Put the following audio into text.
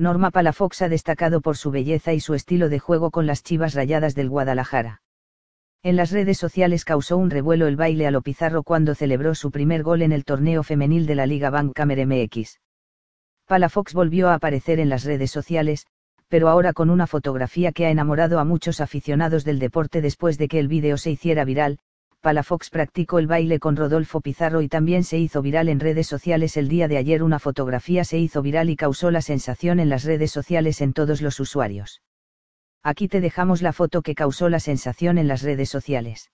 Norma Palafox ha destacado por su belleza y su estilo de juego con las chivas rayadas del Guadalajara. En las redes sociales causó un revuelo el baile a lo Pizarro cuando celebró su primer gol en el torneo femenil de la Liga Bancamer MX. Palafox volvió a aparecer en las redes sociales, pero ahora con una fotografía que ha enamorado a muchos aficionados del deporte después de que el vídeo se hiciera viral, Palafox practicó el baile con Rodolfo Pizarro y también se hizo viral en redes sociales el día de ayer una fotografía se hizo viral y causó la sensación en las redes sociales en todos los usuarios. Aquí te dejamos la foto que causó la sensación en las redes sociales.